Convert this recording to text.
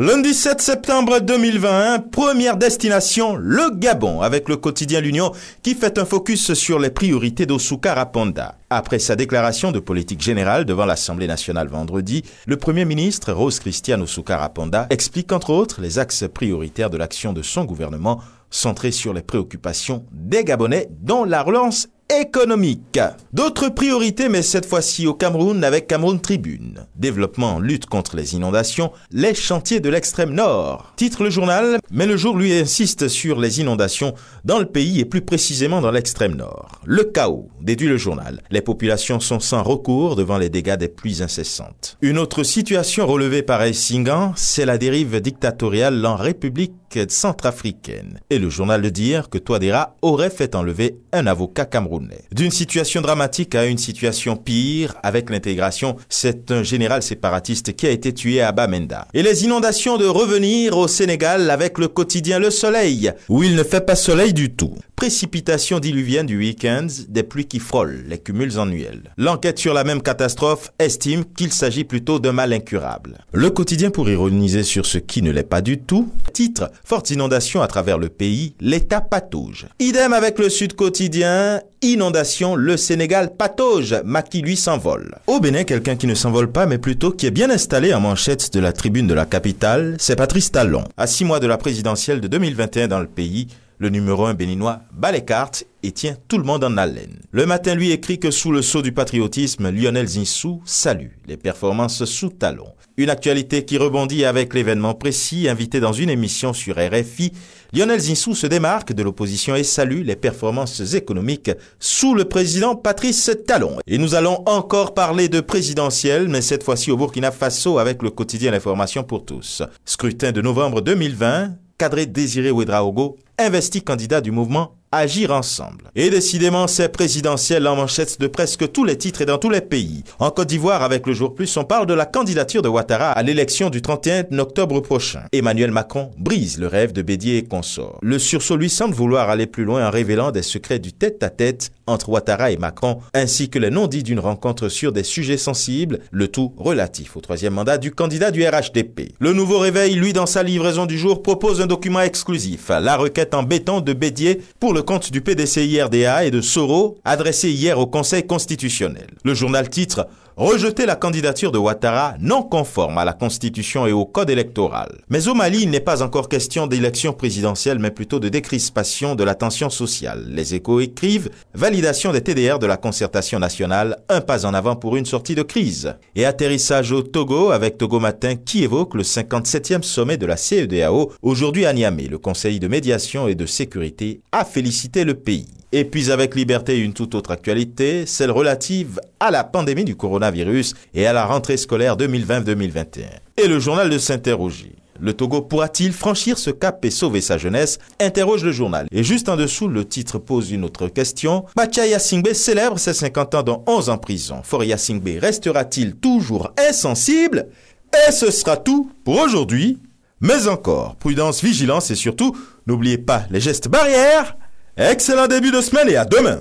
Lundi 7 septembre 2021, première destination, le Gabon, avec le quotidien L'Union qui fait un focus sur les priorités d'Osuka Après sa déclaration de politique générale devant l'Assemblée nationale vendredi, le Premier ministre Rose Christian Osuka Rapanda explique entre autres les axes prioritaires de l'action de son gouvernement centré sur les préoccupations des Gabonais dont la relance économique. D'autres priorités, mais cette fois-ci au Cameroun avec Cameroun Tribune. Développement, lutte contre les inondations, les chantiers de l'extrême nord. Titre le journal, mais le jour lui insiste sur les inondations dans le pays et plus précisément dans l'extrême nord. Le chaos, déduit le journal. Les populations sont sans recours devant les dégâts des pluies incessantes. Une autre situation relevée par Essingan, c'est la dérive dictatoriale en République centrafricaine. Et le journal de dire que Toadera aurait fait enlever un avocat camerounais d'une situation dramatique à une situation pire avec l'intégration, c'est un général séparatiste qui a été tué à Bamenda. Et les inondations de revenir au Sénégal avec le quotidien Le Soleil, où il ne fait pas soleil du tout précipitations diluviennes du week-end, des pluies qui frôlent les cumuls annuels. L'enquête sur la même catastrophe estime qu'il s'agit plutôt d'un mal incurable. Le quotidien pour ironiser sur ce qui ne l'est pas du tout, titre Fortes inondations à travers le pays, l'État patauge. Idem avec le Sud quotidien, inondation, le Sénégal patauge, qui lui s'envole. Au Bénin, quelqu'un qui ne s'envole pas mais plutôt qui est bien installé en manchette de la tribune de la capitale, c'est Patrice Talon. À six mois de la présidentielle de 2021 dans le pays, le numéro 1 béninois bat les cartes et tient tout le monde en haleine. Le matin lui écrit que sous le sceau du patriotisme, Lionel Zinsou salue les performances sous talon. Une actualité qui rebondit avec l'événement précis invité dans une émission sur RFI. Lionel Zinsou se démarque de l'opposition et salue les performances économiques sous le président Patrice Talon. Et nous allons encore parler de présidentiel, mais cette fois-ci au Burkina Faso avec le quotidien L'information pour tous. Scrutin de novembre 2020, cadré Désiré Ouedraogo investi candidat du mouvement agir ensemble. Et décidément, c'est présidentiel en manchette de presque tous les titres et dans tous les pays. En Côte d'Ivoire, avec le jour plus, on parle de la candidature de Ouattara à l'élection du 31 octobre prochain. Emmanuel Macron brise le rêve de Bédier et consort. Le sursaut lui semble vouloir aller plus loin en révélant des secrets du tête-à-tête entre Ouattara et Macron, ainsi que les non-dits d'une rencontre sur des sujets sensibles, le tout relatif au troisième mandat du candidat du RHDP. Le nouveau réveil, lui, dans sa livraison du jour, propose un document exclusif, la requête en béton de Bédier pour le compte du PDC-IRDA et de Soro adressé hier au Conseil constitutionnel. Le journal titre Rejeter la candidature de Ouattara non conforme à la Constitution et au Code électoral. Mais au Mali, il n'est pas encore question d'élection présidentielle, mais plutôt de décrispation de la tension sociale. Les échos écrivent Validation des TDR de la concertation nationale, un pas en avant pour une sortie de crise. Et atterrissage au Togo avec Togo Matin qui évoque le 57e sommet de la CEDAO, aujourd'hui à Niamey. Le Conseil de médiation et de sécurité a félicité le pays. Et puis avec liberté, une toute autre actualité, celle relative à la pandémie du coronavirus et à la rentrée scolaire 2020-2021. Et le journal de s'interroger. Le Togo pourra-t-il franchir ce cap et sauver sa jeunesse Interroge le journal. Et juste en dessous, le titre pose une autre question. Machia Yasingbe célèbre ses 50 ans dans 11 en prison. For Yasingbe restera-t-il toujours insensible Et ce sera tout pour aujourd'hui. Mais encore, prudence, vigilance et surtout, n'oubliez pas les gestes barrières Excellent début de semaine et à demain